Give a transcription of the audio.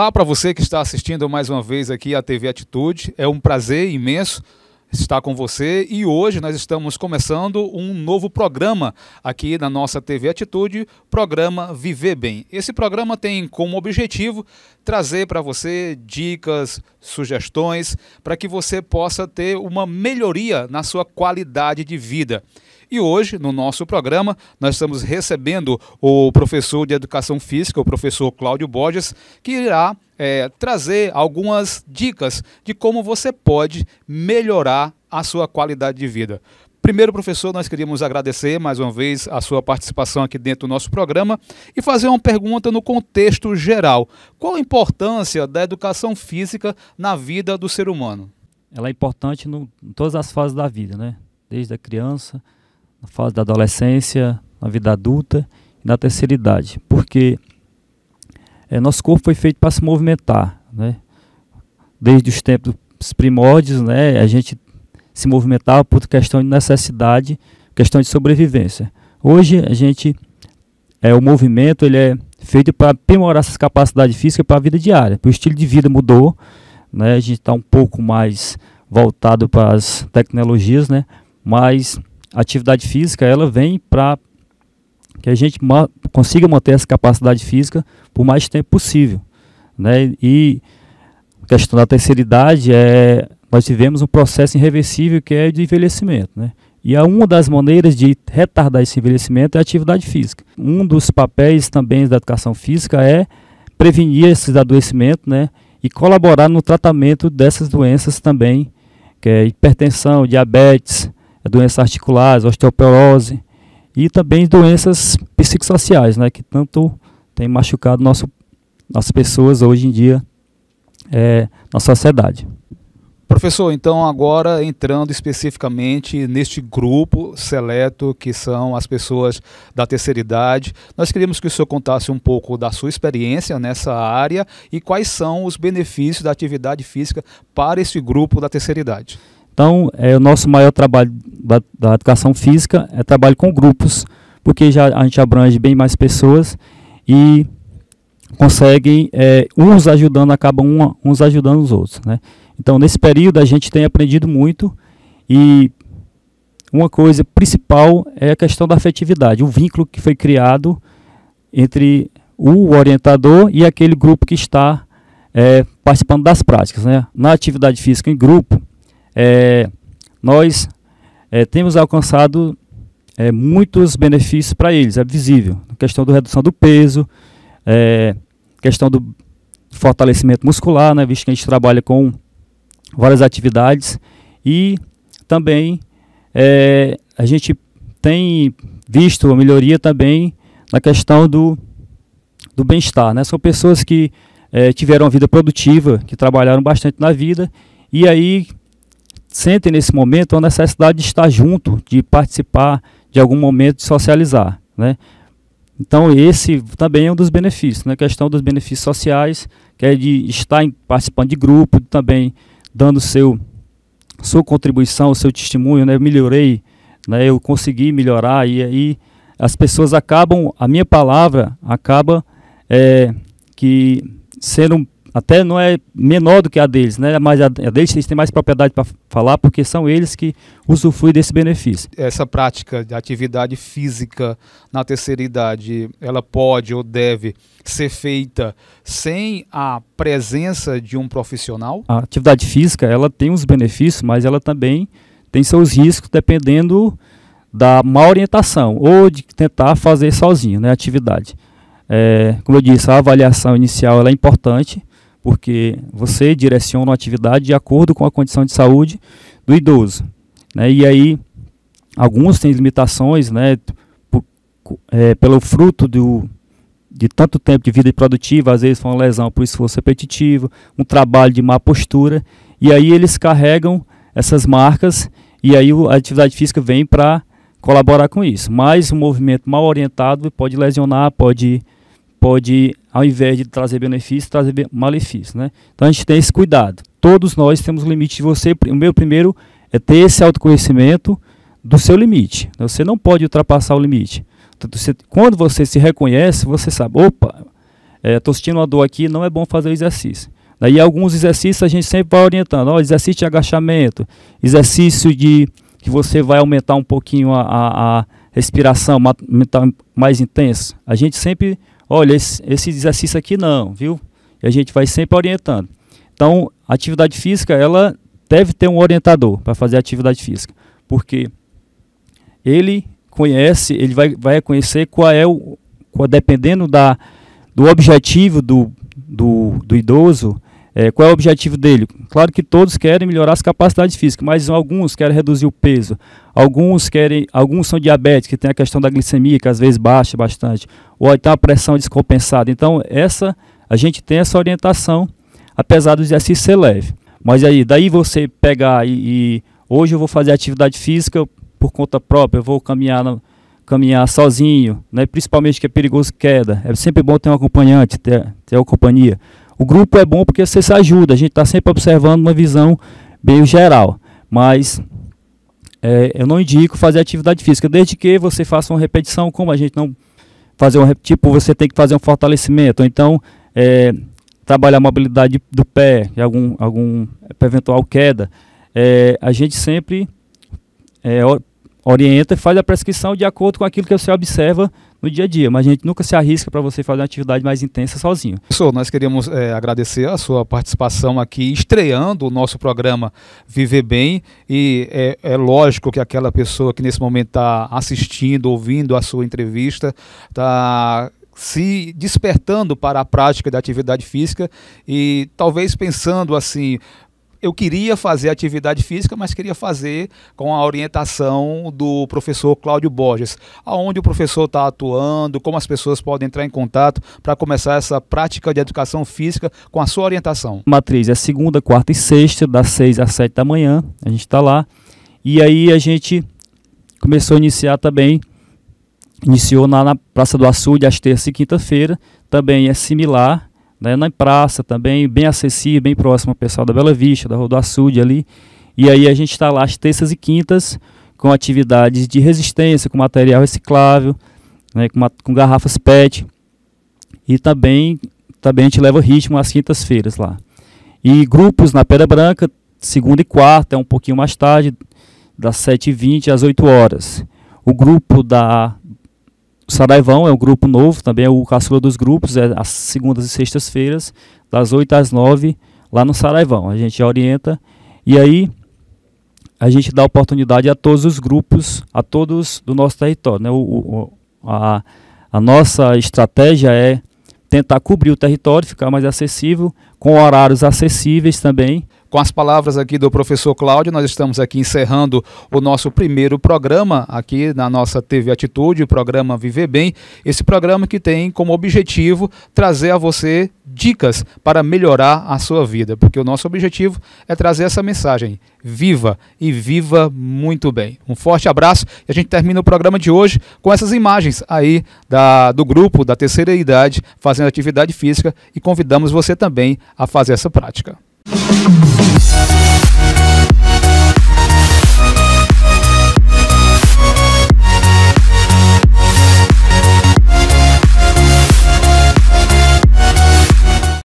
Olá para você que está assistindo mais uma vez aqui à TV Atitude. É um prazer imenso estar com você e hoje nós estamos começando um novo programa aqui na nossa TV Atitude, programa Viver Bem. Esse programa tem como objetivo trazer para você dicas, sugestões para que você possa ter uma melhoria na sua qualidade de vida. E hoje, no nosso programa, nós estamos recebendo o professor de Educação Física, o professor Cláudio Borges, que irá é, trazer algumas dicas de como você pode melhorar a sua qualidade de vida. Primeiro, professor, nós queríamos agradecer mais uma vez a sua participação aqui dentro do nosso programa e fazer uma pergunta no contexto geral. Qual a importância da educação física na vida do ser humano? Ela é importante no, em todas as fases da vida, né? Desde a criança, na fase da adolescência, na vida adulta e na terceira idade. Porque é, nosso corpo foi feito para se movimentar. Né? Desde os tempos primórdios, né, a gente se movimentava por questão de necessidade, questão de sobrevivência. Hoje a gente é o movimento ele é feito para aprimorar essas capacidades físicas para a vida diária. o estilo de vida mudou, né? A gente está um pouco mais voltado para as tecnologias, né? Mas a atividade física ela vem para que a gente ma consiga manter essa capacidade física por mais tempo possível. Né? E a questão da terceira idade é nós tivemos um processo irreversível que é de envelhecimento. Né? E uma das maneiras de retardar esse envelhecimento é a atividade física. Um dos papéis também da educação física é prevenir esses adoecimentos né? e colaborar no tratamento dessas doenças também, que é hipertensão, diabetes, doenças articulares, osteoporose e também doenças psicossociais, né, que tanto tem machucado nosso, nossas pessoas hoje em dia é, na sociedade. Professor, então agora entrando especificamente neste grupo seleto que são as pessoas da terceira idade, nós queríamos que o senhor contasse um pouco da sua experiência nessa área e quais são os benefícios da atividade física para esse grupo da terceira idade. Então, é, o nosso maior trabalho da, da educação física é trabalho com grupos, porque já a gente abrange bem mais pessoas e conseguem, é, uns ajudando, acabam um, uns ajudando os outros. Né? Então, nesse período, a gente tem aprendido muito e uma coisa principal é a questão da afetividade, o vínculo que foi criado entre o orientador e aquele grupo que está é, participando das práticas. Né? Na atividade física em grupo, é, nós é, temos alcançado é, muitos benefícios para eles, é visível. questão da redução do peso, é, questão do fortalecimento muscular, né, visto que a gente trabalha com várias atividades e também é, a gente tem visto a melhoria também na questão do, do bem-estar. Né? São pessoas que é, tiveram uma vida produtiva, que trabalharam bastante na vida e aí sentem nesse momento a necessidade de estar junto, de participar de algum momento, de socializar, né? Então esse também é um dos benefícios, né? A questão dos benefícios sociais, que é de estar participando de grupo, também dando seu sua contribuição, seu testemunho, né? Eu melhorei, né? Eu consegui melhorar e aí as pessoas acabam, a minha palavra acaba é, que sendo até não é menor do que a deles, né? Mas a, deles eles têm mais propriedade para falar porque são eles que usufruem desse benefício. Essa prática de atividade física na terceira idade, ela pode ou deve ser feita sem a presença de um profissional? A atividade física, ela tem os benefícios, mas ela também tem seus riscos dependendo da má orientação ou de tentar fazer sozinho, né, a atividade. É, como eu disse, a avaliação inicial é importante, porque você direciona a atividade de acordo com a condição de saúde do idoso. Né? E aí, alguns têm limitações, né, por, é, pelo fruto do, de tanto tempo de vida produtiva, às vezes foi uma lesão por esforço repetitivo, um trabalho de má postura, e aí eles carregam essas marcas e aí a atividade física vem para colaborar com isso. Mas um movimento mal orientado pode lesionar, pode, pode ao invés de trazer benefícios, trazer malefícios. Né? Então a gente tem esse cuidado. Todos nós temos limite de você. O meu primeiro é ter esse autoconhecimento do seu limite. Você não pode ultrapassar o limite. quando você se reconhece, você sabe, opa, estou é, sentindo uma dor aqui, não é bom fazer o exercício. Daí alguns exercícios a gente sempre vai orientando, ó, exercício de agachamento, exercício de que você vai aumentar um pouquinho a, a, a respiração mais intensa. A gente sempre olha, esse, esse exercício aqui não, viu? E a gente vai sempre orientando. Então, a atividade física, ela deve ter um orientador para fazer atividade física, porque ele conhece, ele vai, vai conhecer qual é o, qual, dependendo da, do objetivo do, do, do idoso, é, qual é o objetivo dele? Claro que todos querem melhorar as capacidades físicas, mas alguns querem reduzir o peso, alguns querem, alguns são diabéticos, que tem a questão da glicemia, que às vezes baixa bastante, ou então a pressão descompensada. Então, essa a gente tem essa orientação, apesar do exercício ser leve. Mas aí, daí você pegar e, e hoje eu vou fazer atividade física por conta própria, eu vou caminhar na, caminhar sozinho, né? principalmente que é perigoso queda. É sempre bom ter um acompanhante, ter, ter uma companhia. O grupo é bom porque você se ajuda, a gente está sempre observando uma visão meio geral, mas é, eu não indico fazer atividade física, desde que você faça uma repetição, como a gente não fazer um tipo, você tem que fazer um fortalecimento, então é, trabalhar a mobilidade do pé, algum, algum eventual queda, é, a gente sempre é, orienta e faz a prescrição de acordo com aquilo que você observa no dia a dia, mas a gente nunca se arrisca para você fazer uma atividade mais intensa sozinho. Professor, nós queríamos é, agradecer a sua participação aqui, estreando o nosso programa Viver Bem. E é, é lógico que aquela pessoa que nesse momento está assistindo, ouvindo a sua entrevista, está se despertando para a prática da atividade física e talvez pensando assim, eu queria fazer atividade física, mas queria fazer com a orientação do professor Cláudio Borges. Aonde o professor está atuando, como as pessoas podem entrar em contato para começar essa prática de educação física com a sua orientação? Matriz é segunda, quarta e sexta, das seis às sete da manhã, a gente está lá. E aí a gente começou a iniciar também, iniciou lá na Praça do Açude às terça e quinta-feira, também é similar, né, na praça também, bem acessível, bem próximo ao pessoal da Bela Vista, da Rua do Açude ali. E aí a gente está lá às terças e quintas com atividades de resistência, com material reciclável, né, com, uma, com garrafas PET. E também, também a gente leva o ritmo às quintas-feiras lá. E grupos na Pedra Branca, segunda e quarta, é um pouquinho mais tarde, das 7h20 às 8 horas. O grupo da Saraivão é um grupo novo, também é o caçula dos grupos, é às segundas e sextas-feiras, das 8 às 9, lá no Saraivão. A gente orienta e aí a gente dá oportunidade a todos os grupos, a todos do nosso território. Né? O, o, a, a nossa estratégia é tentar cobrir o território, ficar mais acessível, com horários acessíveis também, com as palavras aqui do professor Cláudio, nós estamos aqui encerrando o nosso primeiro programa aqui na nossa TV Atitude, o programa Viver Bem. Esse programa que tem como objetivo trazer a você dicas para melhorar a sua vida, porque o nosso objetivo é trazer essa mensagem: viva e viva muito bem. Um forte abraço e a gente termina o programa de hoje com essas imagens aí da, do grupo da terceira idade fazendo atividade física e convidamos você também a fazer essa prática.